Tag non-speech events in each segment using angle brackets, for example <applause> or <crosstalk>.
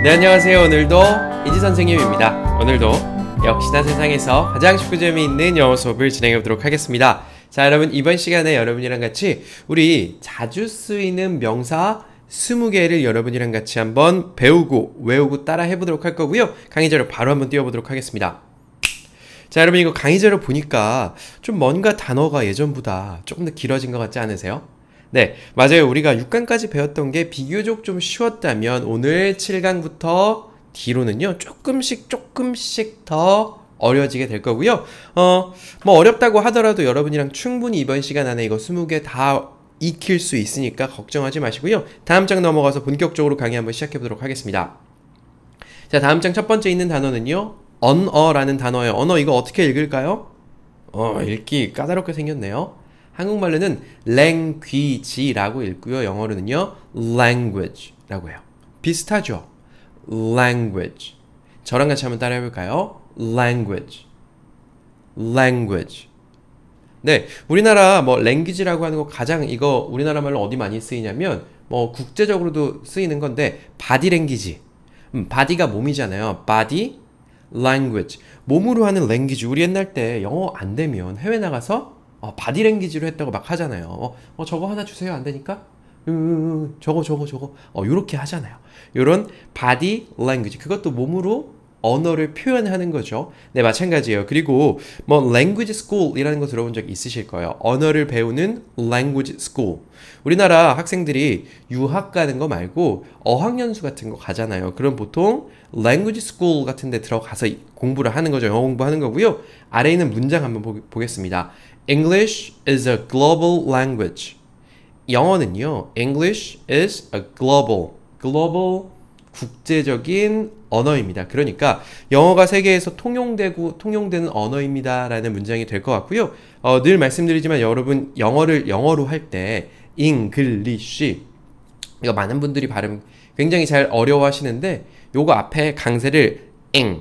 네 안녕하세요 오늘도 이지 선생님입니다 오늘도 역시나 세상에서 가장 쉽고 재미있는 영어 수업을 진행해 보도록 하겠습니다 자 여러분 이번 시간에 여러분이랑 같이 우리 자주 쓰이는 명사 20개를 여러분이랑 같이 한번 배우고 외우고 따라 해보도록 할 거고요 강의 자료 바로 한번 띄워보도록 하겠습니다 자 여러분 이거 강의 자료 보니까 좀 뭔가 단어가 예전보다 조금 더 길어진 것 같지 않으세요? 네, 맞아요. 우리가 6강까지 배웠던 게 비교적 좀 쉬웠다면 오늘 7강부터 뒤로는요. 조금씩 조금씩 더 어려지게 될 거고요. 어, 뭐 어렵다고 하더라도 여러분이랑 충분히 이번 시간 안에 이거 20개 다 익힐 수 있으니까 걱정하지 마시고요. 다음 장 넘어가서 본격적으로 강의 한번 시작해 보도록 하겠습니다. 자, 다음 장 첫 번째 있는 단어는요. 언어라는 단어예요. 언어 이거 어떻게 읽을까요? 어, 읽기 까다롭게 생겼네요. 한국말로는 language라고 읽고요. 영어로는요. language라고 해요. 비슷하죠? language. 저랑 같이 한번 따라해 볼까요? language. language. 네, 우리나라 뭐 language라고 하는 거 가장 이거 우리나라 말로 어디 많이 쓰이냐면 뭐 국제적으로도 쓰이는 건데 body language. 음, body가 몸이잖아요. body language. 몸으로 하는 language. 우리 옛날 때 영어 안 되면 해외 나가서 어, 바디랭귀지로 했다고 막 하잖아요. 어, 어, 저거 하나 주세요. 안 되니까? 으, 저거, 저거, 저거. 어, 요렇게 하잖아요. 요런 바디 랭귀지. 그것도 몸으로 언어를 표현하는 거죠. 네, 마찬가지예요. 그리고 뭐 language school이라는 거 들어본 적 있으실 거예요. 언어를 배우는 language school. 우리나라 학생들이 유학 가는 거 말고 어학연수 같은 거 가잖아요. 그럼 보통 language school 같은 데 들어가서 공부를 하는 거죠. 영어 공부하는 거고요. 아래에 있는 문장 한번 보, 보겠습니다. English is a global language. 영어는요. English is a global, global 국제적인 언어입니다. 그러니까 영어가 세계에서 통용되고 통용되는 언어입니다라는 문장이 될 것 같고요. 어, 늘 말씀드리지만 여러분 영어를 영어로 할 때 English 이거 그러니까 많은 분들이 발음 굉장히 잘 어려워하시는데 요거 앞에 강세를 eng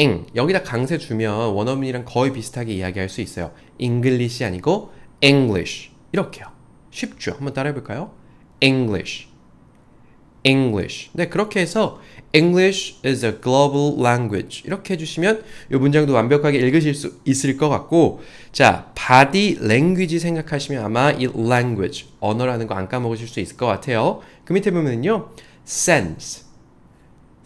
잉 여기다 강세 주면 원어민이랑 거의 비슷하게 이야기할 수 있어요 잉글리 l 아니고 English 이렇게요 쉽죠? 한번 따라해볼까요? English English 네 그렇게 해서 English is a global language 이렇게 해주시면 이 문장도 완벽하게 읽으실 수 있을 것 같고 자 body language 생각하시면 아마 이 language 언어라는 거 안 까먹으실 수 있을 것 같아요 그 밑에 보면요 sense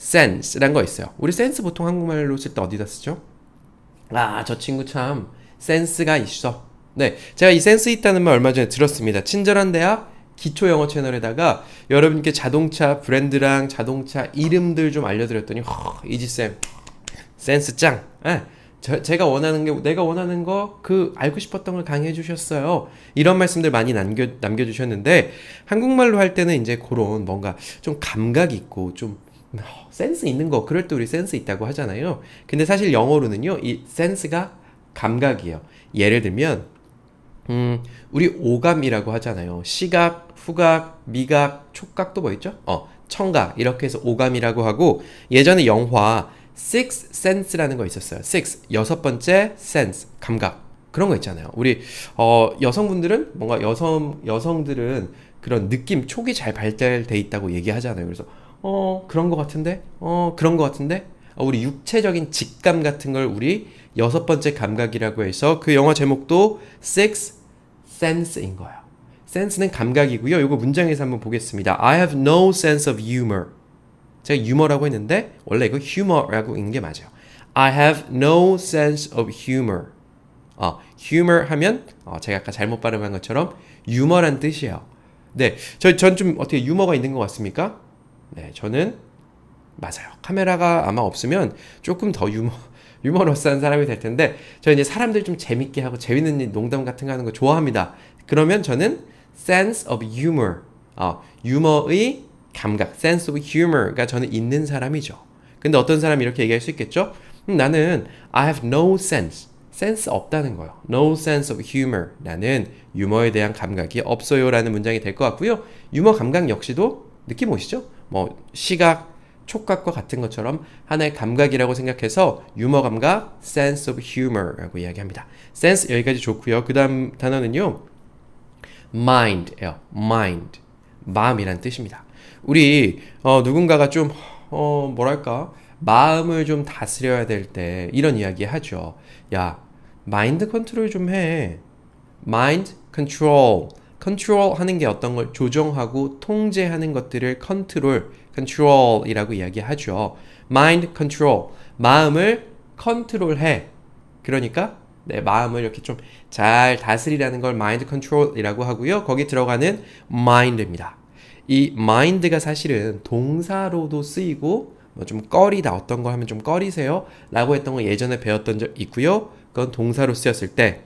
sense란 거 있어요. 우리 sense 보통 한국말로 쓸 때 어디다 쓰죠? 아, 저 친구 참 센스가 있어. 네, 제가 이 센스 있다는 말 얼마 전에 들었습니다. 친절한 대학 기초 영어 채널에다가 여러분께 자동차 브랜드랑 자동차 이름들 좀 알려드렸더니 허, 이지쌤 센스 짱. 에? 예, 저, 제가 원하는 게 내가 원하는 거 그 알고 싶었던 걸 강의해 주셨어요. 이런 말씀들 많이 남겨 남겨 주셨는데 한국말로 할 때는 이제 그런 뭔가 좀 감각 있고 좀 센스 있는 거 그럴 때 우리 센스 있다고 하잖아요. 근데 사실 영어로는요. 이 센스가 감각이에요. 예를 들면 음, 우리 오감이라고 하잖아요. 시각, 후각, 미각, 촉각도 뭐 있죠? 어, 청각 이렇게 해서 오감이라고 하고 예전에 영화 Six Sense라는 거 있었어요. Six 여섯 번째 Sense 감각 그런 거 있잖아요. 우리 어, 여성분들은 뭔가 여성 여성들은 그런 느낌 촉이 잘 발달돼 있다고 얘기하잖아요. 그래서 어, 그런 것 같은데? 어, 그런 것 같은데? 아, 우리 육체적인 직감 같은 걸 우리 여섯 번째 감각이라고 해서 그 영화 제목도 Six Sense인 거예요. 센스는 감각이고요. 이거 문장에서 한번 보겠습니다. I have no sense of humor. 제가 유머라고 했는데 원래 이거 humor라고 읽는 게 맞아요. I have no sense of humor. 어, humor 하면 어, 제가 아까 잘못 발음한 것처럼 유머란 뜻이에요. 네, 저 전 좀 어떻게 유머가 있는 것 같습니까? 네, 저는 맞아요. 카메라가 아마 없으면 조금 더 유머 <laughs> 유머러스한 사람이 될 텐데 저 이제 사람들 좀 재밌게 하고 재밌는 농담 같은 거 하는 거 좋아합니다. 그러면 저는 sense of humor, 어, 유머의 감각, sense of humor가 저는 있는 사람이죠. 근데 어떤 사람이 이렇게 얘기할 수 있겠죠? 음, 나는 I have no sense, 센스 없다는 거예요. No sense of humor. 나는 유머에 대한 감각이 없어요라는 문장이 될 것 같고요. 유머 감각 역시도 느낌 오시죠? 뭐 시각, 촉각과 같은 것처럼 하나의 감각이라고 생각해서 유머 감각, sense of humor라고 이야기합니다. sense 여기까지 좋고요. 그 다음 단어는요. mind예요. mind. 마음이란 뜻입니다. 우리 어, 누군가가 좀 어, 뭐랄까 마음을 좀 다스려야 될 때 이런 이야기 하죠. 야, 마인드 컨트롤 좀 해. 마인드 컨트롤. 컨트롤 하는 게 어떤 걸 조정하고 통제하는 것들을 컨트롤, 컨트롤이라고 이야기하죠. mind control, 마음을 컨트롤해. 그러니까 내 마음을 이렇게 좀 잘 다스리라는 걸 mind control이라고 하고요. 거기 들어가는 mind입니다. 이 mind가 사실은 동사로도 쓰이고 뭐좀 꺼리다 어떤 거 하면 좀 꺼리세요 라고 했던 거 예전에 배웠던 적 있고요. 그건 동사로 쓰였을 때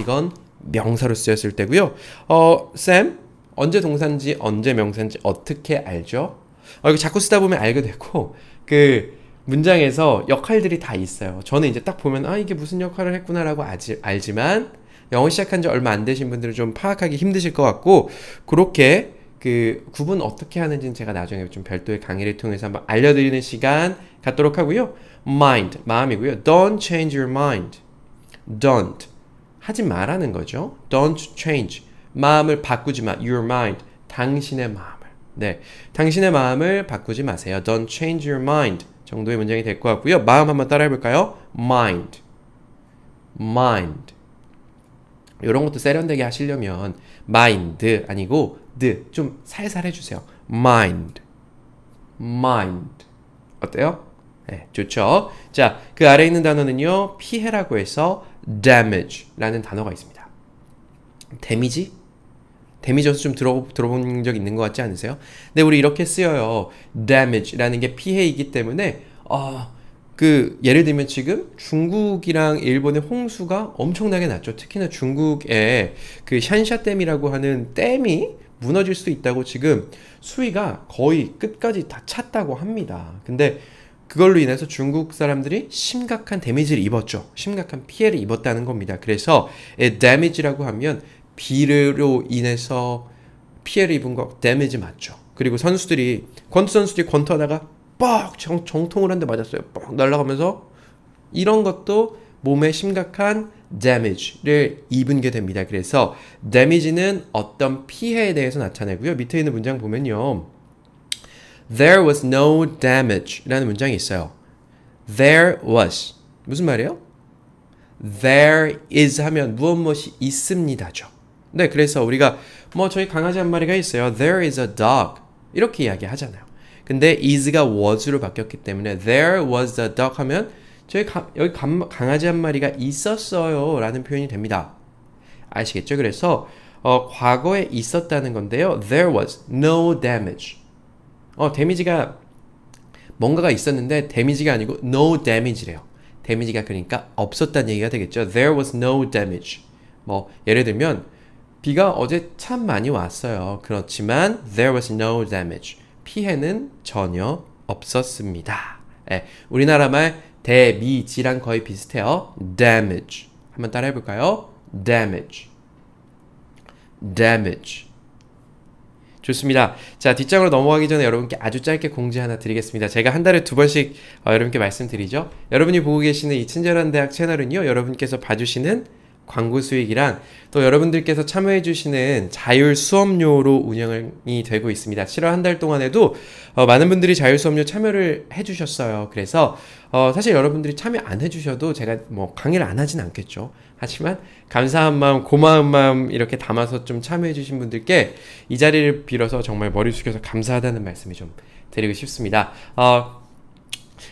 이건 명사로 쓰였을 때고요. 어, 쌤 언제 동사인지 언제 명사인지 어떻게 알죠? 어, 이거 자꾸 쓰다 보면 알게 되고 그 문장에서 역할들이 다 있어요. 저는 이제 딱 보면 아 이게 무슨 역할을 했구나라고 아지, 알지만 영어 시작한 지 얼마 안 되신 분들은 좀 파악하기 힘드실 것 같고 그렇게 그 구분 어떻게 하는지는 제가 나중에 좀 별도의 강의를 통해서 한번 알려드리는 시간 갖도록 하고요. mind 마음이고요. Don't change your mind. Don't 하지 말라는 거죠. Don't change. 마음을 바꾸지 마. Your mind. 당신의 마음을. 네. 당신의 마음을 바꾸지 마세요. Don't change your mind. 정도의 문장이 될 것 같고요. 마음 한번 따라해 볼까요? mind. mind. 이런 것도 세련되게 하시려면 mind 아니고 d 좀 살살 해주세요. mind. mind. 어때요? 네, 좋죠. 자, 그 아래에 있는 단어는요, 피해라고 해서 damage라는 단어가 있습니다. 데미지? 데미지 좀 들어, 들어본 적 있는 것 같지 않으세요? 근 우리 이렇게 쓰여요. damage라는 게 피해이기 때문에 어, 그 예를 들면 지금 중국이랑 일본의 홍수가 엄청나게 났죠. 특히나 중국의 그 샨샤댐이라고 하는 댐이 무너질 수 있다고 지금 수위가 거의 끝까지 다 찼다고 합니다. 근데 그걸로 인해서 중국 사람들이 심각한 데미지를 입었죠. 심각한 피해를 입었다는 겁니다. 그래서 데미지라고 하면 비로 인해서 피해를 입은 거 데미지 맞죠. 그리고 선수들이 권투 선수들이 권투하다가 뻑 정, 정통을 한 대 맞았어요. 뻑 날아가면서 이런 것도 몸에 심각한 damage를 입은 게 됩니다. 그래서 damage는 어떤 피해에 대해서 나타내고요. 밑에 있는 문장 보면요. There was no damage 라는 문장이 있어요. There was 무슨 말이에요? There is 하면 무엇 무엇이 있습니다죠. 네, 그래서 우리가 뭐 저희 강아지 한 마리가 있어요. There is a dog 이렇게 이야기하잖아요. 근데 is가 was로 바뀌었기 때문에 there was a dog 하면 저희 가, 여기 감, 강아지 한 마리가 있었어요 라는 표현이 됩니다. 아시겠죠? 그래서 어, 과거에 있었다는 건데요. There was no damage. 어 데미지가 뭔가가 있었는데 데미지가 아니고 no damage래요. 데미지가 그러니까 없었다는 얘기가 되겠죠. There was no damage. 뭐 예를 들면 비가 어제 참 많이 왔어요. 그렇지만 there was no damage. 피해는 전혀 없었습니다. 예, 우리나라 말 데미지랑 거의 비슷해요. damage. 한번 따라해 볼까요? damage. damage. 좋습니다. 자, 뒷장으로 넘어가기 전에 여러분께 아주 짧게 공지 하나 드리겠습니다. 제가 한 달에 두 번씩 어, 여러분께 말씀드리죠. 여러분이 보고 계시는 이 친절한 대학 채널은요, 여러분께서 봐주시는 광고 수익이랑 또 여러분들께서 참여해 주시는 자율 수업료로 운영이 되고 있습니다. 7월 한 달 동안에도 어, 많은 분들이 자율 수업료 참여를 해 주셨어요. 그래서 어, 사실 여러분들이 참여 안해 주셔도 제가 뭐 강의를 안 하진 않겠죠. 하지만 감사한 마음, 고마운 마음 이렇게 담아서 좀 참여해 주신 분들께 이 자리를 빌어서 정말 머리 숙여서 감사하다는 말씀이 좀 드리고 싶습니다. 어,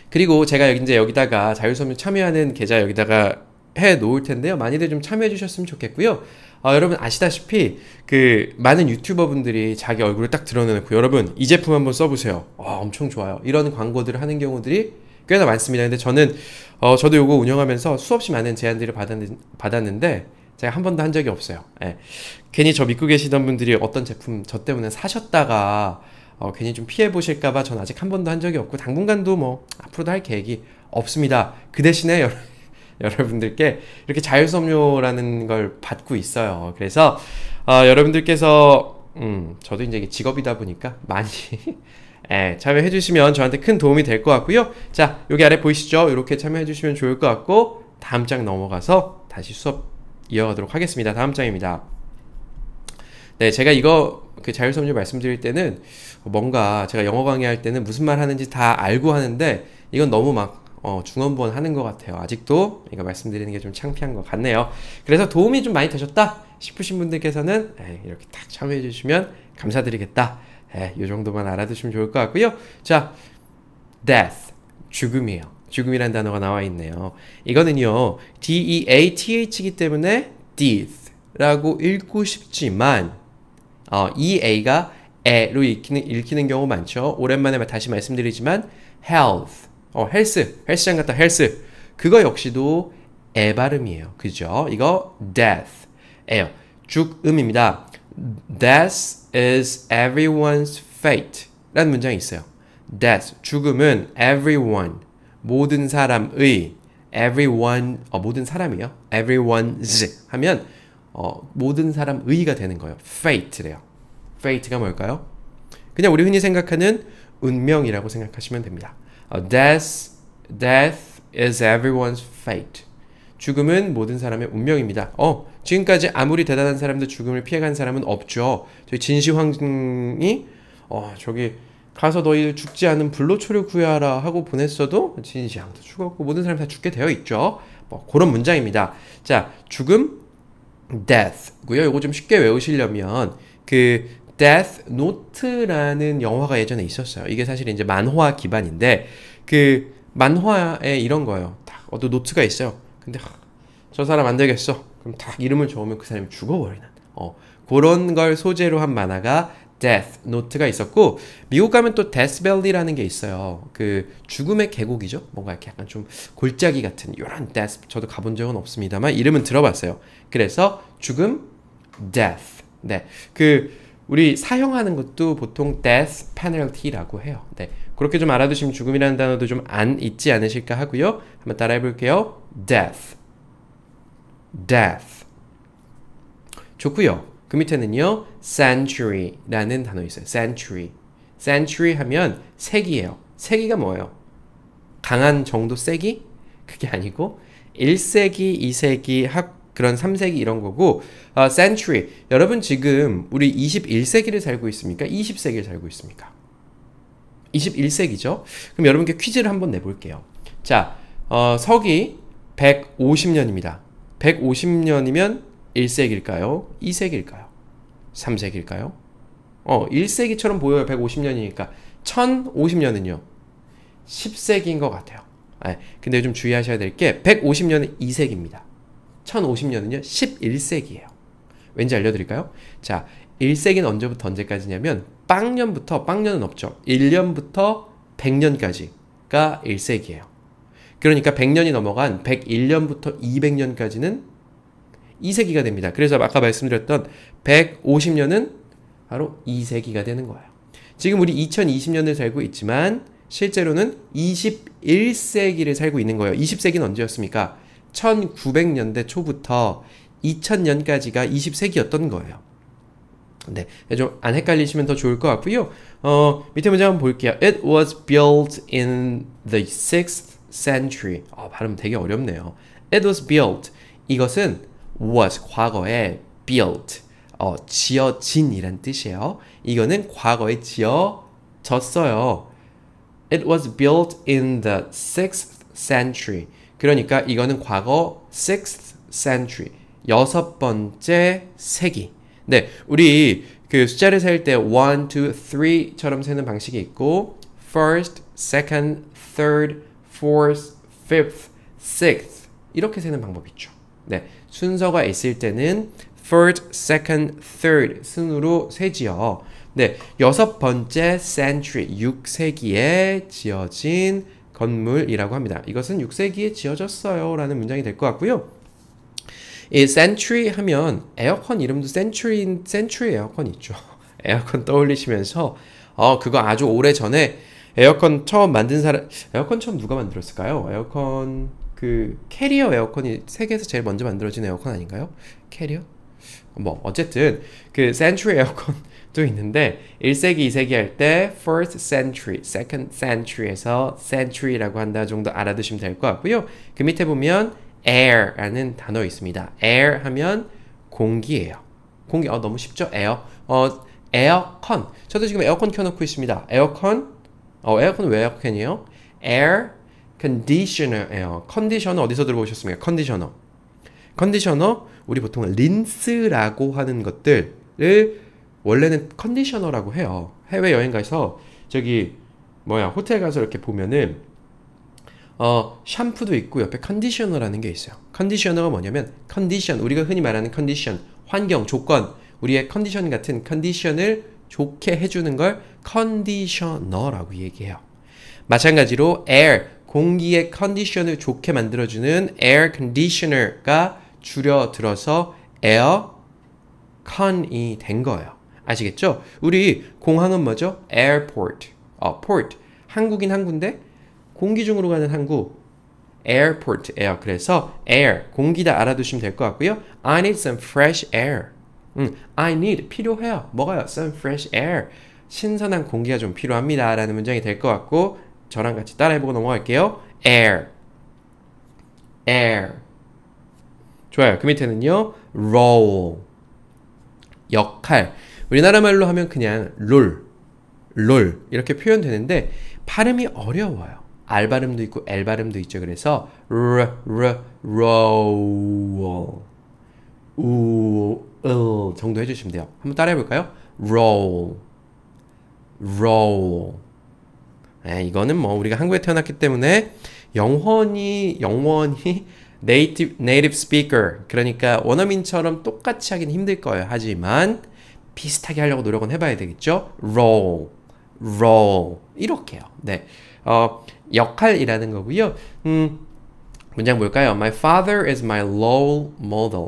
그리고 제가 이제 여기다가 자율수업 료 참여하는 계좌 여기다가 해 놓을 텐데요. 많이들 좀 참여해 주셨으면 좋겠고요. 어, 여러분 아시다시피 그 많은 유튜버 분들이 자기 얼굴을 딱 드러내놓고 여러분 이 제품 한번 써보세요. 어, 엄청 좋아요. 이런 광고들을 하는 경우들이 꽤나 많습니다. 근데 저는 어, 저도 요거 운영하면서 수없이 많은 제안들을 받았는, 데 제가 한 번도 한 적이 없어요. 예. 괜히 저 믿고 계시던 분들이 어떤 제품 저 때문에 사셨다가 어, 괜히 좀 피해 보실까봐 전 아직 한 번도 한 적이 없고 당분간도 뭐 앞으로도 할 계획이 없습니다. 그 대신에 여러분 <laughs> 여러분들께 이렇게 자율섬유라는 걸 받고 있어요. 그래서 어, 여러분들께서 음, 저도 이제 이게 직업이다 보니까 많이 <laughs> 예, 참여해 주시면 저한테 큰 도움이 될 것 같고요. 자, 여기 아래 보이시죠? 이렇게 참여해 주시면 좋을 것 같고 다음 장 넘어가서 다시 수업 이어가도록 하겠습니다. 다음 장입니다. 네, 제가 이거 그 자율섬유 말씀드릴 때는 뭔가 제가 영어 강의할 때는 무슨 말 하는지 다 알고 하는데 이건 너무 막 어, 중원부 하는 것 같아요. 아직도 이거 말씀드리는 게 좀 창피한 것 같네요. 그래서 도움이 좀 많이 되셨다 싶으신 분들께서는 에이, 예, 이렇게 딱 참여해 주시면 감사드리겠다. 이 예, 정도만 알아두시면 좋을 것 같고요. 자, death 죽음이에요. 죽음이라는 단어가 나와 있네요. 이거는요, D E A T H이기 때문에 death라고 읽고 싶지만 어, 이 e A가 에로 읽히는, 읽히는 경우 많죠. 오랜만에 다시 말씀드리지만 health 어, 헬스, 헬스장 갔다 헬스. 그거 역시도 에 발음이에요. 그죠? 이거 death 에요. 죽음입니다. Death is everyone's fate 라는 문장이 있어요. Death, 죽음은 everyone, 모든 사람의 everyone, 어, 모든 사람이요. everyone's 하면 어, 모든 사람의가 되는 거예요. fate래요. fate가 뭘까요? 그냥 우리 흔히 생각하는 운명이라고 생각하시면 됩니다. 어, death, death is everyone's fate. 죽음은 모든 사람의 운명입니다. 어, 지금까지 아무리 대단한 사람도 죽음을 피해간 사람은 없죠. 저희 진시황이 어, 저기 가서 너희 죽지 않은 불로초를 구해하라 하고 보냈어도 진시황도 죽었고 모든 사람다 죽게 되어 있죠. 뭐 그런 문장입니다. 자, 죽음 death고요. 요거 좀 쉽게 외우시려면 그 Death Note라는 영화가 예전에 있었어요. 이게 사실 이제 만화 기반인데 그 만화에 이런 거예요. 딱 어떤 노트가 있어요. 근데 하, 저 사람 안 되겠어. 그럼 딱 이름을 적으면 그 사람이 죽어버리는. 어 그런 걸 소재로 한 만화가 Death Note가 있었고 미국 가면 또 Death Valley라는 게 있어요. 그 죽음의 계곡이죠. 뭔가 이렇게 약간 좀 골짜기 같은 이런 Death 저도 가본 적은 없습니다만 이름은 들어봤어요. 그래서 죽음 Death 네그 우리 사용하는 것도 보통 death penalty라고 해요. 네. 그렇게 좀 알아두시면 죽음이라는 단어도 좀 안 있지 않으실까 하고요. 한번 따라해 볼게요. death. death. 좋고요. 그 밑에는요. century라는 단어 있어요. century. century 하면 세기예요. 세기가 뭐예요? 강한 정도 세기? 그게 아니고 1세기, 2세기, 하고 그런 3세기 이런 거고 어, century 여러분 지금 우리 21세기를 살고 있습니까? 20세기를 살고 있습니까? 21세기죠? 그럼 여러분께 퀴즈를 한번 내볼게요. 자, 어, 서기 150년입니다. 150년이면 1세기일까요? 2세기일까요? 3세기일까요? 어, 1세기처럼 보여요. 150년이니까. 1050년은요. 10세기인 것 같아요. 네, 근데 좀 주의하셔야 될 게 150년은 2세기입니다. 1050년은요, 11세기예요. 왠지 알려드릴까요? 자, 1세기는 언제부터 언제까지냐면 빵년부터 빵년은 없죠. 1년부터 100년까지가 1세기예요. 그러니까 100년이 넘어간 101년부터 200년까지는 2세기가 됩니다. 그래서 아까 말씀드렸던 150년은 바로 2세기가 되는 거예요. 지금 우리 2020년을 살고 있지만 실제로는 21세기를 살고 있는 거예요. 20세기는 언제였습니까? 1900년대 초부터 2000년까지가 20세기였던 거예요. 네, 좀 안 헷갈리시면 더 좋을 것 같고요. 어, 밑에 문제 한번 볼게요. It was built in the 6th century. 아, 발음 되게 어렵네요. It was built. 이것은 was 과거에 built 어, 지어진이란 뜻이에요. 이거는 과거에 지어졌어요. It was built in the 6th century. 그러니까 이거는 과거 6th century 여섯 번째 세기. 네, 우리 그 숫자를 셀 때 1, 2, 3처럼 세는 방식이 있고 first, second, third, fourth, fifth, sixth 이렇게 세는 방법이 있죠. 네, 순서가 있을 때는 first, second, third 순으로 세지요. 네, 여섯 번째 century, 6세기에 지어진 건물이라고 합니다. 이것은 6세기에 지어졌어요. 라는 문장이 될 것 같고요. 이 century 하면 에어컨 이름도 century, century 에어컨 있죠. <laughs> 에어컨 떠올리시면서 어, 그거 아주 오래 전에 에어컨 처음 만든 사람, 에어컨 처음 누가 만들었을까요? 에어컨, 그, 캐리어 에어컨이 세계에서 제일 먼저 만들어진 에어컨 아닌가요? 캐리어? 뭐, 어쨌든, 그, 센츄리 에어컨 또 있는데 1세기, 2세기 할 때 first century, second century에서 century라고 한다 정도 알아두시면 될 것 같고요. 그 밑에 보면 air라는 단어 있습니다. air 하면 공기예요. 공기 어 너무 쉽죠? 에어. 어 에어컨. 저도 지금 에어컨 켜 놓고 있습니다. 에어컨. 어 에어컨 왜 에어컨이에요? air conditioner예요. 컨디셔너 어디서 들어보셨습니까? 컨디셔너. 컨디셔너 우리 보통 린스라고 하는 것들을 원래는 컨디셔너라고 해요. 해외 여행 가서 저기 뭐야 호텔 가서 이렇게 보면은 어 샴푸도 있고 옆에 컨디셔너라는 게 있어요. 컨디셔너가 뭐냐면 컨디션 우리가 흔히 말하는 컨디션 환경 조건 우리의 컨디션 같은 컨디션을 좋게 해주는 걸 컨디셔너라고 얘기해요. 마찬가지로 air 공기의 컨디션을 좋게 만들어주는 air conditioner가 줄여들어서 air con이 된 거예요. 아시겠죠? 우리 공항은 뭐죠? airport. 어, port. 한국인 항구인데 공기 중으로 가는 항구. airport a i 그래서 air 공기다 알아두시면 될 것 같고요. I need some fresh air. 음, I need 필요해요. 뭐가요? Some fresh air. 신선한 공기가 좀 필요합니다. 라는 문장이 될 것 같고 저랑 같이 따라해보고 넘어갈게요. air. air. 좋아요. 그 밑에는요. role. 역할. 우리나라 말로 하면 그냥 롤, 롤 이렇게 표현되는데 발음이 어려워요. 알 발음도 있고 엘 발음도 있죠. 그래서 르, 르, roll, 우, 을 어 정도 해주시면 돼요. 한번 따라해볼까요? roll, roll. 에, 이거는 뭐 우리가 한국에 태어났기 때문에 영원히 영원히 native, native speaker 그러니까 원어민처럼 똑같이 하긴 힘들 거예요. 하지만 비슷하게 하려고 노력은 해봐야 되겠죠? roll, roll 이렇게요. 네, 어, 역할이라는 거고요. 음, 문장 볼까요? My father is my role model.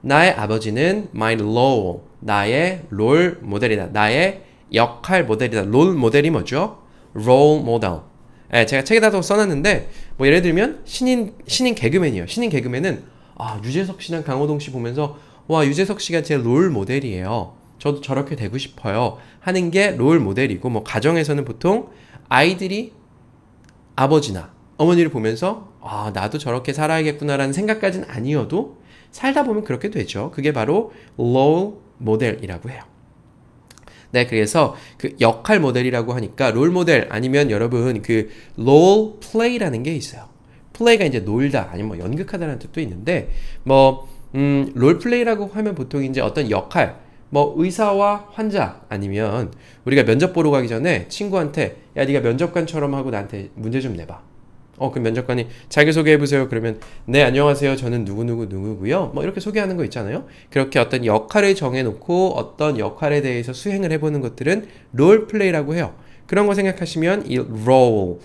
나의 아버지는 my role, 나의 롤 모델이다. 나의 역할 모델이다. 롤 모델이 뭐죠? role model. 예, 제가 책에다도 써놨는데 뭐 예를 들면 신인 신인 개그맨이요. 신인 개그맨은 아 유재석 씨랑 강호동 씨 보면서 와 유재석 씨가 제롤 모델이에요. 저도 저렇게 되고 싶어요. 하는 게 롤 모델이고, 뭐, 가정에서는 보통 아이들이 아버지나 어머니를 보면서, 아, 나도 저렇게 살아야겠구나라는 생각까지는 아니어도, 살다 보면 그렇게 되죠. 그게 바로 롤 모델이라고 해요. 네, 그래서 그 역할 모델이라고 하니까 롤 모델 아니면 여러분 그 롤 플레이라는 게 있어요. 플레이가 이제 놀다 아니면 뭐 연극하다라는 뜻도 있는데 뭐 음, 롤플레이라고 하면 보통 이제 어떤 역할 뭐 의사와 환자 아니면 우리가 면접 보러 가기 전에 친구한테 야 네가 면접관처럼 하고 나한테 문제 좀 내봐 어 그 면접관이 자기소개해 보세요 그러면 네 안녕하세요 저는 누구누구 누구고요 뭐 이렇게 소개하는 거 있잖아요 그렇게 어떤 역할을 정해놓고 어떤 역할에 대해서 수행을 해보는 것들은 롤플레이라고 해요 그런 거 생각하시면 이 role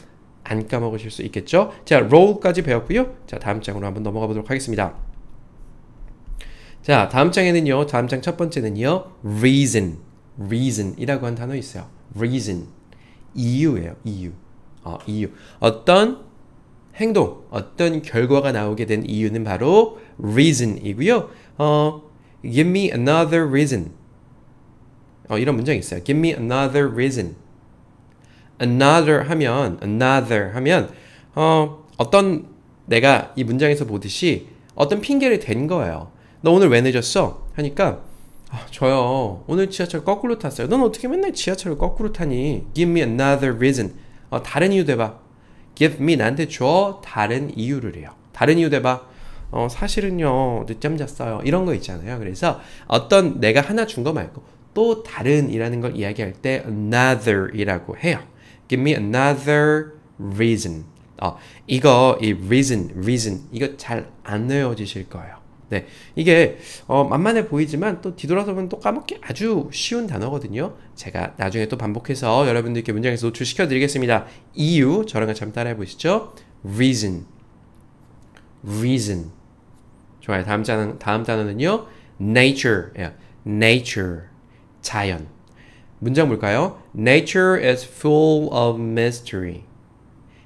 안 까먹으실 수 있겠죠 자 role까지 배웠고요 자 다음 장으로 한번 넘어가 보도록 하겠습니다 자, 다음 장에는요. 다음 장 첫 번째는요. reason. reason이라고 한 단어 있어요. reason. 이유예요. E 이유. E 어, 이유. E 어떤 행동, 어떤 결과가 나오게 된 이유는 바로 reason이고요. 어, give me another reason. 어, 이런 문장이 있어요. give me another reason. another 하면 another 하면 어, 어떤 내가 이 문장에서 보듯이 어떤 핑계를 댄 거예요. 너 오늘 왜 늦었어? 하니까 아, 저요 오늘 지하철 거꾸로 탔어요 넌 어떻게 맨날 지하철을 거꾸로 타니 give me another reason 어, 다른 이유 대봐 give me 나한테 줘 다른 이유를 해요 다른 이유 대봐 어, 사실은요 늦잠 잤어요 이런 거 있잖아요 그래서 어떤 내가 하나 준 거 말고 또 다른 이라는 걸 이야기할 때 another 이라고 해요 give me another reason 어, 이거 이 reason reason 이거 잘 안 외워지실 거예요 네, 이게 어, 만만해 보이지만 또 뒤돌아서면 또 까먹기 아주 쉬운 단어거든요. 제가 나중에 또 반복해서 여러분들께 문장에서 노출시켜 드리겠습니다. 이유 저랑 같이 한번 따라해 보시죠. reason, reason. 좋아요. 다음 단어 다음 단어는요. nature, yeah. 예. nature, 자연. 문장 볼까요? Nature is full of mystery.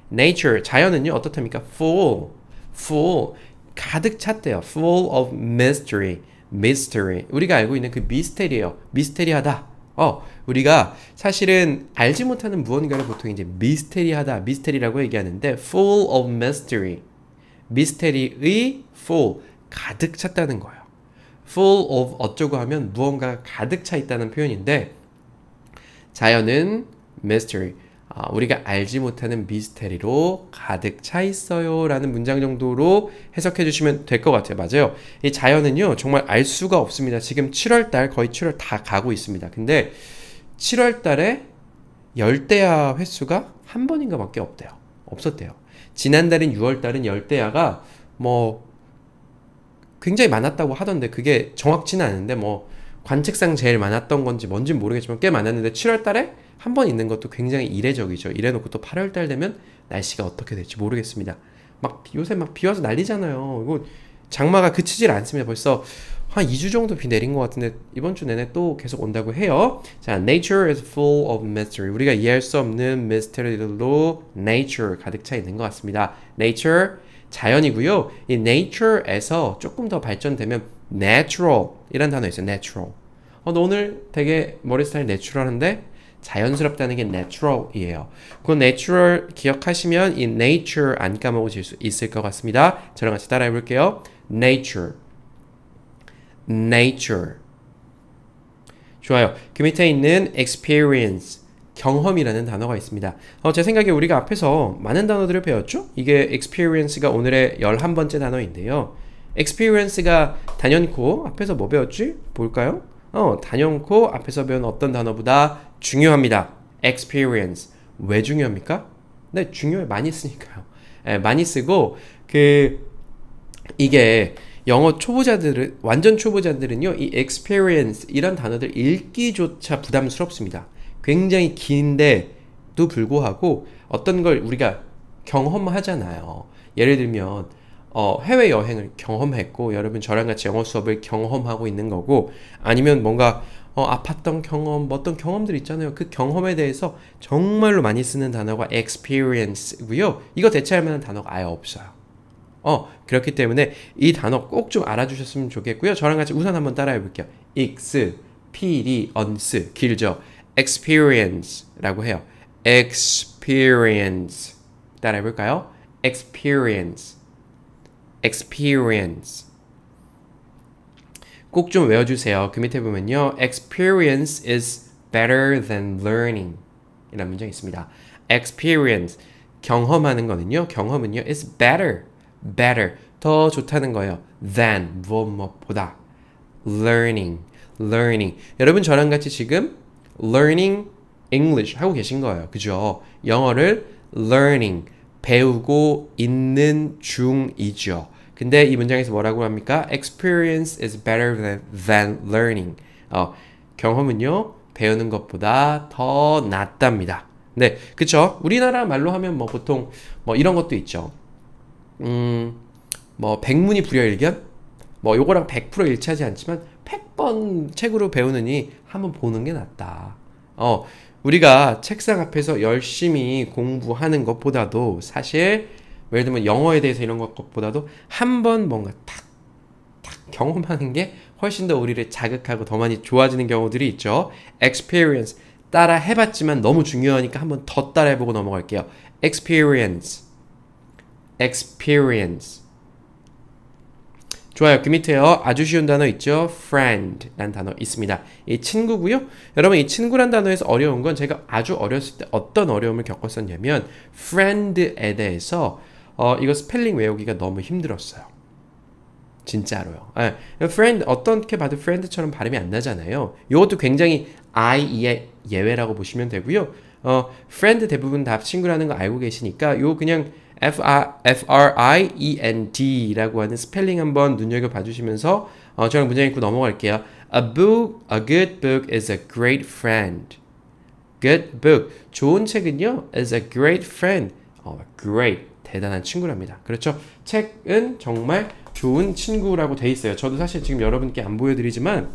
Nature, 자연은요 어떻답니까? Full, full. 가득 찼대요. Full of mystery, mystery. 우리가 알고 있는 그 미스테리예요. 미스테리하다. 어, 우리가 사실은 알지 못하는 무언가를 보통 이제 미스테리하다, 미스테리라고 얘기하는데 full of mystery, 미스테리의 full, 가득 찼다는 거예요. full of 어쩌고 하면 무언가 가득 차 있다는 표현인데 자연은 mystery, 아, 우리가 알지 못하는 미스테리로 가득 차 있어요 라는 문장 정도로 해석해 주시면 될 것 같아요 맞아요 이 자연은요 정말 알 수가 없습니다 지금 7월달 거의 7월 다 가고 있습니다 근데 7월달에 열대야 횟수가 한 번인가 밖에 없대요 없었대요 지난달인 6월달은 열대야가 뭐 굉장히 많았다고 하던데 그게 정확치는 않은데 뭐 관측상 제일 많았던 건지 뭔진 모르겠지만 꽤 많았는데 7월달에 한번 있는 것도 굉장히 이례적이죠. 이래놓고 또 8월달 되면 날씨가 어떻게 될지 모르겠습니다. 막 요새 막 비 와서 난리잖아요. 이거 장마가 그치질 않습니다. 벌써 한 2주 정도 비 내린 것 같은데 이번 주 내내 또 계속 온다고 해요. 자, nature is full of mystery. 우리가 이해할 수 없는 m 스 s 리 e r 들로 nature 가득 차 있는 것 같습니다. nature 자연이고요. 이 nature에서 조금 더 발전되면 natural 이란 단어 있어요. natural. 어, 너 오늘 되게 머리 스타일 n a t u r a l 한데 자연스럽다는 게 natural이에요. 그 natural 기억하시면 이 nature 안 까먹으실 수 있을 것 같습니다. 저랑 같이 따라해 볼게요. nature nature 좋아요. 그 밑에 있는 experience 경험이라는 단어가 있습니다. 어, 제 생각에 우리가 앞에서 많은 단어들을 배웠죠? 이게 experience가 오늘의 11번째 단어인데요. experience가 단연코 앞에서 뭐 배웠지? 볼까요? 어, 단연코 앞에서 배운 어떤 단어보다 중요합니다. experience. 왜 중요합니까? 네, 중요해. 많이 쓰니까요. 네, 많이 쓰고, 그, 이게 영어 초보자들은, 완전 초보자들은요, 이 experience 이런 단어들 읽기조차 부담스럽습니다. 굉장히 긴데도 불구하고 어떤 걸 우리가 경험하잖아요. 예를 들면, 어, 해외 여행을 경험했고 여러분 저랑 같이 영어 수업을 경험하고 있는 거고 아니면 뭔가 어, 아팠던 경험, 뭐 어떤 경험들 있잖아요. 그 경험에 대해서 정말로 많이 쓰는 단어가 experience고요. 이거 대체할 만한 단어가 아예 없어요. 어, 그렇기 때문에 이 단어 꼭 좀 알아주셨으면 좋겠고요. 저랑 같이 우선 한번 따라해 볼게요. experience 길죠. experience라고 해요. experience 따라해 볼까요? experience experience 꼭 좀 외워주세요. 그 밑에 보면요. experience is better than learning 이라는 문장이 있습니다. experience 경험하는 거는요. 경험은요. is better, better 더 좋다는 거예요. than 무엇보다 learning, learning 여러분 저랑 같이 지금 learning English 하고 계신 거예요. 그죠? 영어를 learning 배우고 있는 중이죠. 근데 이 문장에서 뭐라고 합니까? Experience is better than, than learning. 어, 경험은요, 배우는 것보다 더 낫답니다. 네, 그쵸? 우리나라 말로 하면 뭐 보통 뭐 이런 것도 있죠. 음, 뭐 백문이 불여일견? 뭐 요거랑 100% 일치하지 않지만 100번 책으로 배우느니 한번 보는 게 낫다. 어, 우리가 책상 앞에서 열심히 공부하는 것보다도 사실 예를 들면 영어에 대해서 이런 것보다도 한 번 뭔가 탁, 탁 경험하는 게 훨씬 더 우리를 자극하고 더 많이 좋아지는 경우들이 있죠. experience 따라 해봤지만 너무 중요하니까 한번 더 따라 해보고 넘어갈게요. experience experience 좋아요. 그 밑에요. 아주 쉬운 단어 있죠? friend란 단어 있습니다. 이 친구고요. 여러분 이 친구란 단어에서 어려운 건 제가 아주 어렸을 때 어떤 어려움을 겪었었냐면 friend에 대해서 어, 이거 스펠링 외우기가 너무 힘들었어요. 진짜로요. 예, friend 어떻게 봐도 friend처럼 발음이 안 나잖아요. 이것도 굉장히 I 이 e 예외라고 보시면 되고요. 어, friend 대부분 다 친구라는 거 알고 계시니까 요 그냥 F-R-I-E-N-T라고 하는 스펠링 한번 눈여겨봐 주시면서 어, 저랑 문장 읽고 넘어갈게요. A book, a good book is a great friend. Good book, 좋은 책은요, is a great friend. 어, great, 대단한 친구랍니다. 그렇죠? 책은 정말 좋은 친구라고 돼 있어요. 저도 사실 지금 여러분께 안 보여드리지만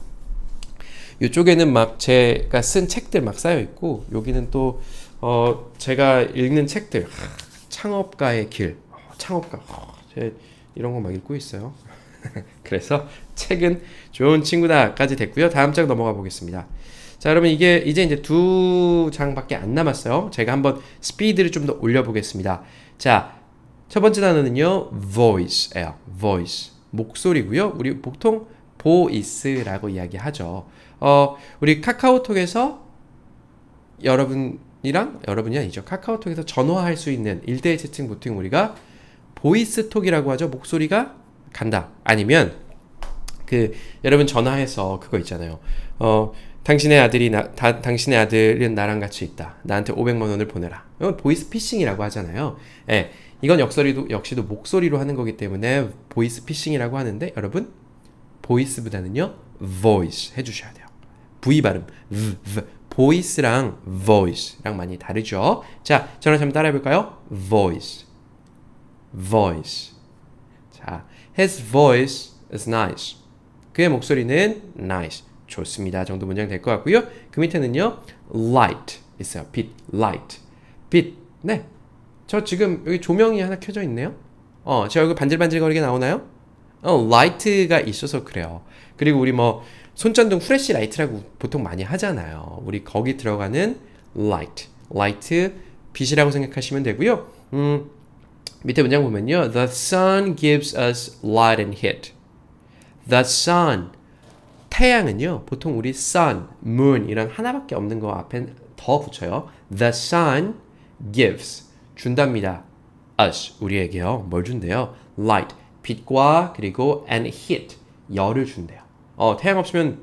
이쪽에는 막 제가 쓴 책들 막 쌓여 있고 여기는 또 어, 제가 읽는 책들 창업가의 길. 어, 창업가. 어, 이런 거 막 읽고 있어요. <laughs> 그래서 책은 좋은 친구다까지 됐고요. 다음 장 넘어가 보겠습니다. 자, 여러분 이게 이제 이제 두 장밖에 안 남았어요. 제가 한번 스피드를 좀 더 올려보겠습니다. 자, 첫 번째 단어는요, voice예요. voice 목소리고요. 우리 보통 보이스라고 이야기하죠. 어, 우리 카카오톡에서 여러분 이랑 여러분이 아니죠. 카카오톡에서 전화할 수 있는 일대일 채팅 보통 우리가 보이스톡이라고 하죠. 목소리가 간다. 아니면 그 여러분 전화해서 그거 있잖아요. 어 당신의 아들이 나, 다, 당신의 아들은 나랑 같이 있다. 나한테 500만 원을 보내라. 이건 보이스 피싱이라고 하잖아요. 예. 이건 역설이도 역시도 목소리로 하는 거기 때문에 보이스 피싱이라고 하는데 여러분 보이스보다는요. voice 해 주셔야 돼요. V 발음. v, v, 보이스랑 voice랑 많이 다르죠. 자, 저랑 한번 따라해 볼까요? voice, voice. 자, his voice is nice. 그의 목소리는 nice, 좋습니다 정도 문장 될 것 같고요. 그 밑에는요, light 있어요. 빛, light, 빛. 네, 저 지금 여기 조명이 하나 켜져 있네요. 어, 제 얼굴 반질반질거리게 나오나요? 어, light가 있어서 그래요. 그리고 우리 뭐 손전등 후레쉬 라이트라고 보통 많이 하잖아요. 우리 거기 들어가는 light, light 빛이라고 생각하시면 되고요. 음, 밑에 문장 보면요. The sun gives us light and heat. The sun 태양은요. 보통 우리 sun, moon 이런 하나밖에 없는 거 앞에 더 붙여요. The sun gives 준답니다. us 우리에게요. 뭘 준대요? light 빛과 그리고 and heat 열을 준대요. 어, 태양 없으면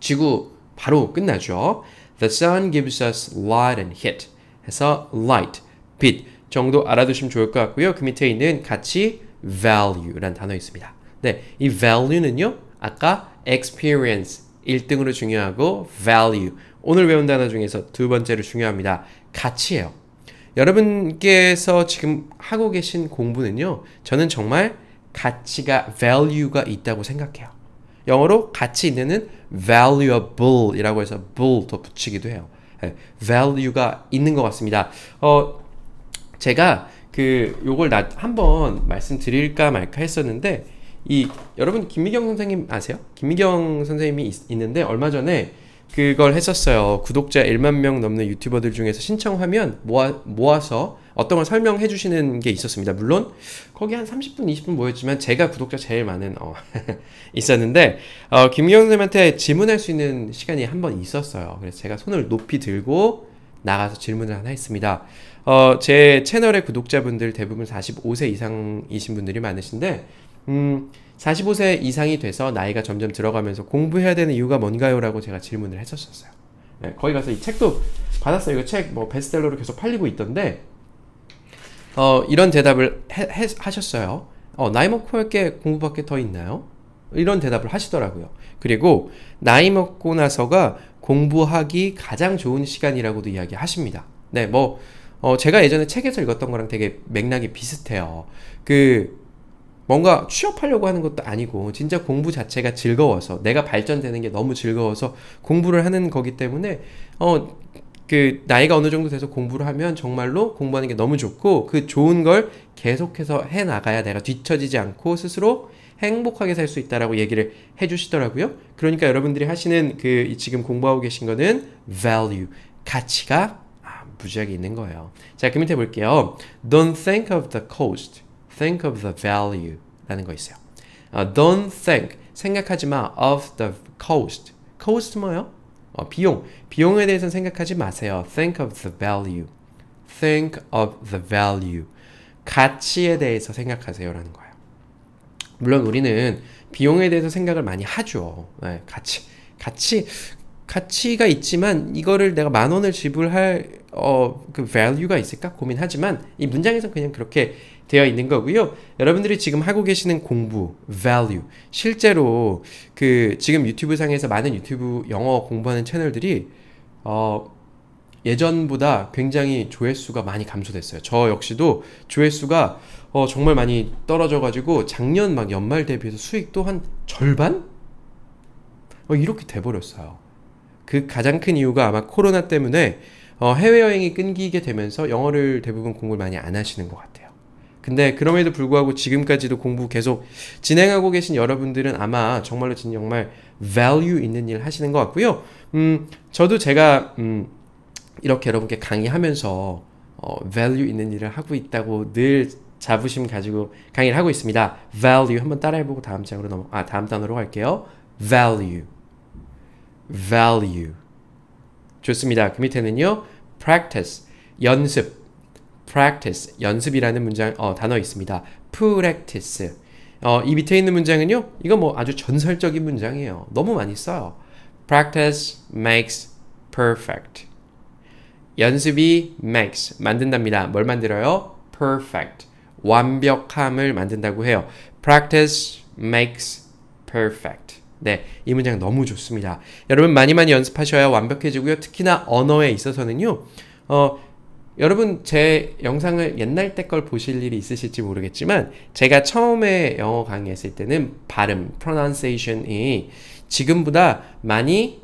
지구 바로 끝나죠. The sun gives us light and heat. 해서 light, 빛 정도 알아두시면 좋을 것 같고요. 그 밑에 있는 같이 value란 단어 있습니다. 네, 이 value는요. 아까 experience 1등으로 중요하고 value 오늘 배운 단어 중에서 두 번째로 중요합니다. 가치예요. 여러분께서 지금 하고 계신 공부는요. 저는 정말 가치가 value가 있다고 생각해요. 영어로 가치 있는은 valuable이라고 해서 bull 더 붙이기도 해요. 네, value가 있는 것 같습니다. 어, 제가 그 요걸 나 한번 말씀드릴까 말까 했었는데 이 여러분 김미경 선생님 아세요? 김미경 선생님이 있, 는데 얼마 전에 그걸 했었어요. 구독자 1만 명 넘는 유튜버들 중에서 신청하면 모아, 모아서 어떤 걸 설명해 주시는 게 있었습니다. 물론 거기 한 30분, 20분 모였지만 제가 구독자 제일 많은 어, <laughs> 있었는데 어, 김경 선생님한테 질문할 수 있는 시간이 한 번 있었어요. 그래서 제가 손을 높이 들고 나가서 질문을 하나 했습니다. 어, 제 채널의 구독자분들 대부분 45세 이상이신 분들이 많으신데 음, 45세 이상이 돼서 나이가 점점 들어가면서 공부해야 되는 이유가 뭔가요? 라고 제가 질문을 했었어요. 네, 거기 가서 이 책도 받았어요. 이거 책 뭐 베스트셀러로 계속 팔리고 있던데, 어, 이런 대답을 해, 해, 하셨어요. 어, 나이 먹고 할 게 공부밖에 더 있나요? 이런 대답을 하시더라고요. 그리고 나이 먹고 나서가 공부하기 가장 좋은 시간이라고도 이야기하십니다. 네, 뭐, 어, 제가 예전에 책에서 읽었던 거랑 되게 맥락이 비슷해요. 그, 뭔가 취업하려고 하는 것도 아니고 진짜 공부 자체가 즐거워서 내가 발전되는 게 너무 즐거워서 공부를 하는 거기 때문에 어 그 나이가 어느 정도 돼서 공부를 하면 정말로 공부하는 게 너무 좋고 그 좋은 걸 계속해서 해 나가야 내가 뒤처지지 않고 스스로 행복하게 살 수 있다라고 얘기를 해주시더라고요. 그러니까 여러분들이 하시는 그 지금 공부하고 계신 거는 value 가치가 아, 무지하게 있는 거예요. 자, 그 밑에 볼게요. Don't think of the cost. think of the value라는 거 있어요. Uh, don't think 생각하지 마 of the cost. cost 뭐요? 어, 비용. 비용에 대해서 생각하지 마세요. think of the value. think of the value. 가치에 대해서 생각하세요라는 거예요. 물론 우리는 비용에 대해서 생각을 많이 하죠. 네, 가치, 가치, 가치가 있지만 이거를 내가 만 원을 지불할 어, 그 value가 있을까 고민하지만 이 문장에서 그냥 그렇게 되어 있는 거고요. 여러분들이 지금 하고 계시는 공부, value 실제로 그 지금 유튜브 상에서 많은 유튜브 영어 공부하는 채널들이 어, 예전보다 굉장히 조회수가 많이 감소됐어요. 저 역시도 조회수가 어, 정말 많이 떨어져가지고 작년 막 연말 대비해서 수익도 한 절반? 어, 이렇게 돼버렸어요. 그 가장 큰 이유가 아마 코로나 때문에 어, 해외여행이 끊기게 되면서 영어를 대부분 공부를 많이 안 하시는 것 같아요. 근데 그럼에도 불구하고 지금까지도 공부 계속 진행하고 계신 여러분들은 아마 정말로 진 정말 value 있는 일 하시는 것 같고요. 음, 저도 제가 음, 이렇게 여러분께 강의하면서 어, value 있는 일을 하고 있다고 늘 자부심 가지고 강의를 하고 있습니다. value 한번 따라해보고 다음 장으로 넘어 아 다음 단어로 갈게요. value, value. 좋습니다. 그 밑에는요. practice 연습 practice 연습이라는 문장 어, 단어 있습니다. practice 어, 이 밑에 있는 문장은요. 이거 뭐 아주 전설적인 문장이에요. 너무 많이 써요. practice makes perfect 연습이 makes 만든답니다. 뭘 만들어요? perfect 완벽함을 만든다고 해요. practice makes perfect 네, 이 문장 너무 좋습니다. 여러분 많이 많이 연습하셔야 완벽해지고요. 특히나 언어에 있어서는요. 어, 여러분 제 영상을 옛날 때 걸 보실 일이 있으실지 모르겠지만 제가 처음에 영어 강의했을 때는 발음, pronunciation이 지금보다 많이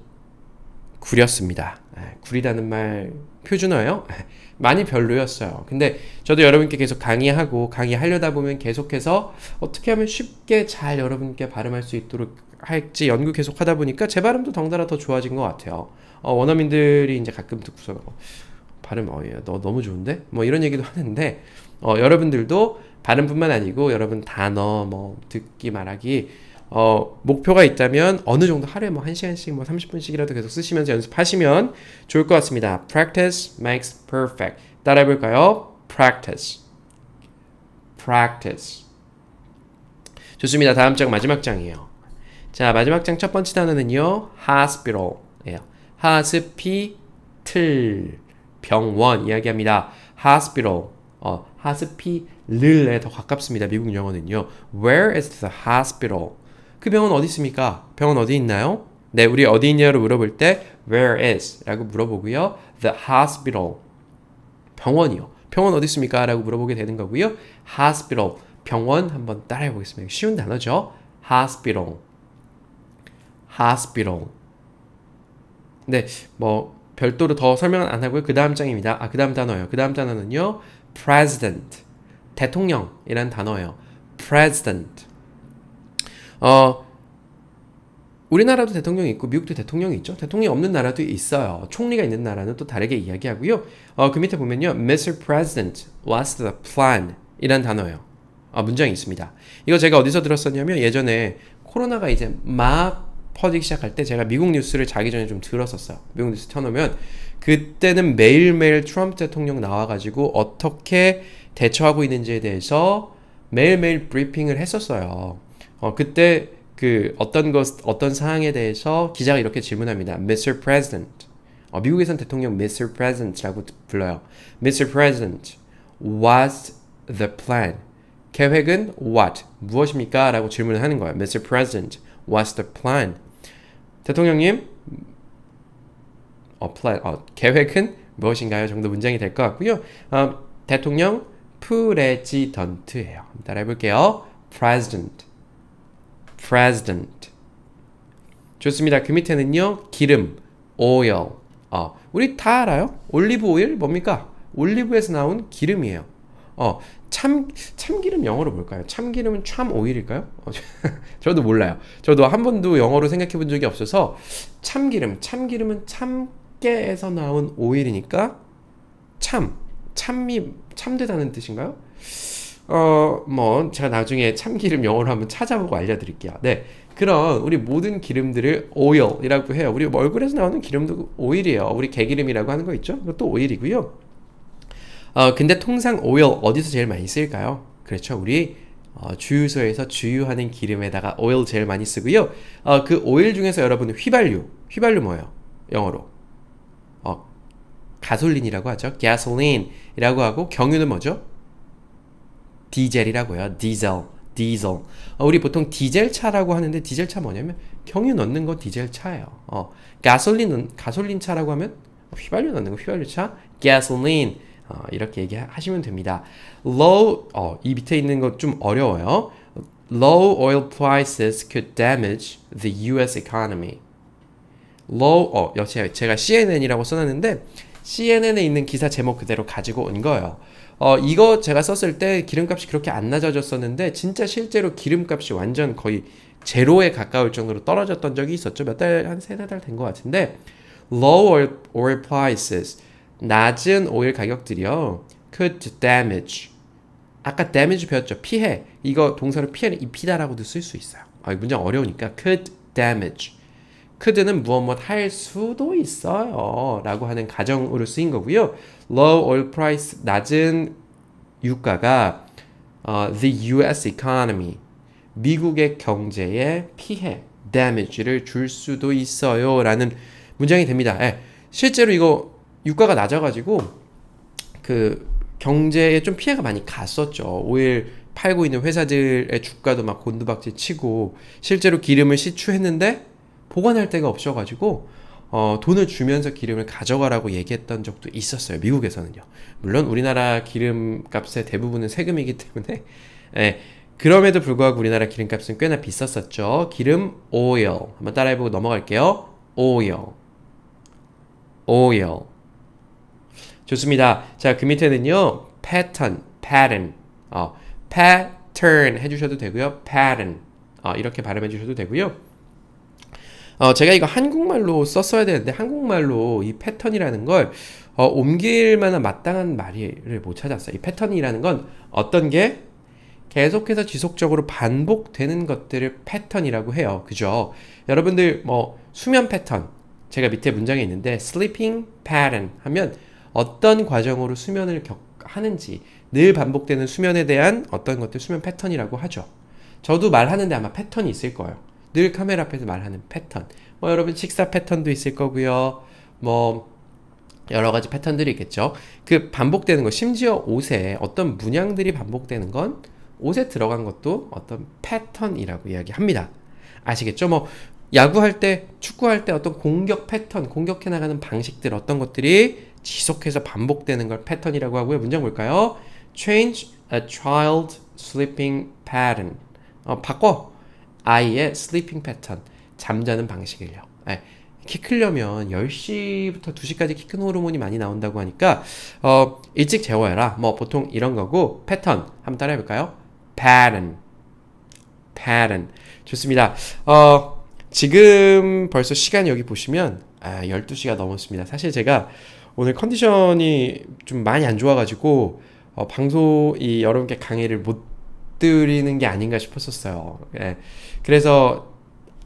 구렸습니다. 아, 구리다는 말 표준어예요. <laughs> 많이 별로였어요. 근데 저도 여러분께 계속 강의하고 강의하려다 보면 계속해서 어떻게 하면 쉽게 잘 여러분께 발음할 수 있도록 할지 연구 계속 하다 보니까 제 발음도 덩달아 더 좋아진 것 같아요. 어, 원어민들이 이제 가끔 듣고서 어, 발음 어예 너 너무 좋은데 뭐 이런 얘기도 하는데 어, 여러분들도 발음뿐만 아니고 여러분 단어 뭐 듣기 말하기 어, 목표가 있다면 어느 정도 하루에 뭐 1시간씩 뭐 30분씩이라도 계속 쓰시면서 연습하시면 좋을 것 같습니다. practice makes perfect. 따라해 볼까요? practice. practice. 좋습니다. 다음 장 마지막 장이에요. 자, 마지막 장 첫 번째 단어는요. hospital예요. hospital 병원 이야기합니다. hospital 어, hospital에 더 가깝습니다. 미국 영어는요. Where is the hospital? 그 병원 어디 있습니까? 병원 어디 있나요? 네, 우리 어디 있냐로 물어볼 때 where is 라고 물어보고요. the hospital 병원이요. 병원 어디 있습니까? 라고 물어보게 되는 거고요. hospital 병원 한번 따라해 보겠습니다. 쉬운 단어죠. hospital hospital. 네, 뭐 별도로 더 설명은 안 하고요. 그 다음 장입니다. 아, 그 다음 단어예요. 그 다음 단어는요, president, 대통령이란 단어예요. president. 어, 우리나라도 대통령이 있고 미국도 대통령이 있죠. 대통령이 없는 나라도 있어요. 총리가 있는 나라는 또 다르게 이야기하고요. 어, 그 밑에 보면요, Mr. President, what's the plan? 이란 단어예요. 어, 문장이 있습니다. 이거 제가 어디서 들었었냐면 예전에 코로나가 이제 막 퍼지기 시작할 때 제가 미국 뉴스를 자기 전에 좀 들었었어요. 미국 뉴스 켜놓으면 그때는 매일매일 트럼프 대통령 나와가지고 어떻게 대처하고 있는지에 대해서 매일매일 브리핑을 했었어요. 어, 그때 그 어떤 것, 어떤 사항에 대해서 기자가 이렇게 질문합니다. Mr. President. 어, 미국에선 대통령 Mr. President라고 불러요. Mr. President, what's the plan? 계획은 what? 무엇입니까? 라고 질문을 하는 거예요. Mr. President, what's the plan? 대통령님 어, 플랫, 어, 계획은 무엇인가요? 정도 문장이 될 것 같고요. 어, 대통령 프레지던트예요. 따라 해볼게요. president president 좋습니다. 그 밑에는요. 기름, oil 어, 우리 다 알아요? 올리브 오일 뭡니까? 올리브에서 나온 기름이에요. 어, 참, 참기름 영어로 볼까요 참기름은 참 오일일까요? 어, <laughs> 저도 몰라요. 저도 한 번도 영어로 생각해 본 적이 없어서 참기름, 참기름은 참깨에서 나온 오일이니까 참, 참미, 참되다는 뜻인가요? 어, 뭐, 제가 나중에 참기름 영어로 한번 찾아보고 알려드릴게요. 네. 그런 우리 모든 기름들을 오일이라고 해요. 우리 얼굴에서 나오는 기름도 오일이에요. 우리 개기름이라고 하는 거 있죠? 그것도 오일이고요. 어, 근데 통상 오일 어디서 제일 많이 쓸까요? 그렇죠. 우리 어, 주유소에서 주유하는 기름에다가 오일 제일 많이 쓰고요. 어, 그 오일 중에서 여러분 휘발유, 휘발유 뭐예요? 영어로 어, 가솔린이라고 하죠. 가솔린이라고 하고 경유는 뭐죠? 디젤이라고요. 디젤, 디젤. 어, 우리 보통 디젤 차라고 하는데 디젤 차 뭐냐면 경유 넣는 거 디젤 차예요. 어, 가솔린은 가솔린 차라고 하면 휘발유 넣는 거 휘발유 차, 가솔린. 어, 이렇게 얘기하시면 됩니다. Low 어, 이 밑에 있는 것좀 어려워요. Low oil prices could damage the U.S. economy. Low 어 역시 제가 CNN이라고 써놨는데 CNN에 있는 기사 제목 그대로 가지고 온 거예요. 어, 이거 제가 썼을 때 기름값이 그렇게 안 낮아졌었는데 진짜 실제로 기름값이 완전 거의 제로에 가까울 정도로 떨어졌던 적이 있었죠. 몇 달, 한 세네 달된 것 같은데 low oil prices 낮은 오일 가격들이요. could damage. 아까 damage 배웠죠? 피해. 이거 동사를피해는 입히다라고도 쓸 수 있어요. 아, 이 문장 어려우니까 could damage. could는 무엇 무엇 할 수도 있어요. 라고 하는 가정으로 쓰인 거고요. low oil price, 낮은 유가가 uh, the US economy, 미국의 경제에 피해, damage를 줄 수도 있어요. 라는 문장이 됩니다. 예, 실제로 이거 유가가 낮아가지고 그 경제에 좀 피해가 많이 갔었죠. 오일 팔고 있는 회사들의 주가도 막 곤두박질 치고 실제로 기름을 시추했는데 보관할 데가 없어가지고 어, 돈을 주면서 기름을 가져가라고 얘기했던 적도 있었어요. 미국에서는요. 물론 우리나라 기름값의 대부분은 세금이기 때문에 예, 그럼에도 불구하고 우리나라 기름값은 꽤나 비쌌었죠. 기름 오일 한번 따라해보고 넘어갈게요. 오일 오일 좋습니다. 자, 그 밑에는요. pattern, pattern, 어, pattern 해주셔도 되고요. pattern, 어, 이렇게 발음해 주셔도 되고요. 어, 제가 이거 한국말로 썼어야 되는데 한국말로 이 패턴이라는 걸 어, 옮길 만한 마땅한 말을 못 찾았어요. 이 패턴이라는 건 어떤 게 계속해서 지속적으로 반복되는 것들을 패턴이라고 해요. 그죠? 여러분들 뭐 수면 패턴 제가 밑에 문장에 있는데 sleeping pattern 하면 어떤 과정으로 수면을 겪, 하는지 늘 반복되는 수면에 대한 어떤 것들 수면 패턴이라고 하죠. 저도 말하는데 아마 패턴이 있을 거예요. 늘 카메라 앞에서 말하는 패턴. 뭐 여러분 식사 패턴도 있을 거고요. 뭐 여러 가지 패턴들이 있겠죠. 그 반복되는 거 심지어 옷에 어떤 문양들이 반복되는 건 옷에 들어간 것도 어떤 패턴이라고 이야기합니다. 아시겠죠? 뭐 야구할 때, 축구할 때 어떤 공격 패턴, 공격해 나가는 방식들 어떤 것들이 지속해서 반복되는 걸 패턴이라고 하고요. 문장 볼까요? Change a child sleeping pattern. 어, 바꿔. 아이의 sleeping pattern. 잠자는 방식을요. 네. 키 크려면 10시부터 2시까지 키 큰 호르몬이 많이 나온다고 하니까 어, 일찍 재워야라. 뭐 보통 이런 거고 패턴 한번 따라해 볼까요? pattern. pattern. 좋습니다. 어, 지금 벌써 시간 여기 보시면 아, 12시가 넘었습니다. 사실 제가 오늘 컨디션이 좀 많이 안 좋아가지고 어, 방송 이 여러분께 강의를 못 드리는 게 아닌가 싶었었어요. 예. 그래서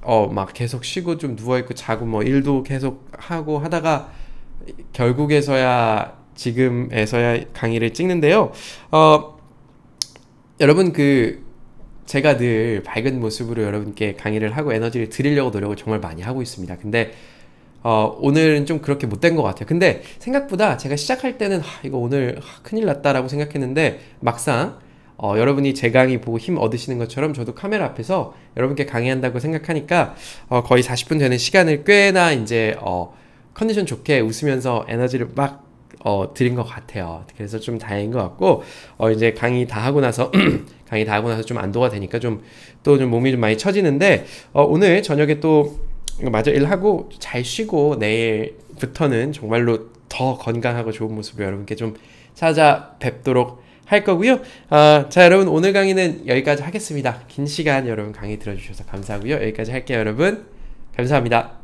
어막 계속 쉬고 좀 누워 있고 자고 뭐 일도 계속 하고 하다가 결국에서야 지금에서야 강의를 찍는데요. 어 여러분 그 제가 늘 밝은 모습으로 여러분께 강의를 하고 에너지를 드리려고 노력을 정말 많이 하고 있습니다. 근데 어, 오늘은 좀 그렇게 못된것 같아요. 근데 생각보다 제가 시작할 때는 하, 아, 이거 오늘 하, 아, 큰일 났다라고 생각했는데 막상 어, 여러분이 제 강의 보고 힘 얻으시는 것처럼 저도 카메라 앞에서 여러분께 강의한다고 생각하니까 어, 거의 40분 되는 시간을 꽤나 이제 어, 컨디션 좋게 웃으면서 에너지를 막 어, 드린 것 같아요. 그래서 좀 다행인 것 같고 어, 이제 강의 다 하고 나서 <clears throat> 강의 다 하고 나서 좀 안도가 되니까 좀 또좀 좀 몸이 좀 많이 처지는데 어, 오늘 저녁에 또 마저 일하고 잘 쉬고 내일부터는 정말로 더 건강하고 좋은 모습으로 여러분께 좀 찾아뵙도록 할 거고요. 아, 자 여러분 오늘 강의는 여기까지 하겠습니다. 긴 시간 여러분 강의 들어주셔서 감사하고요. 여기까지 할게요 여러분. 감사합니다.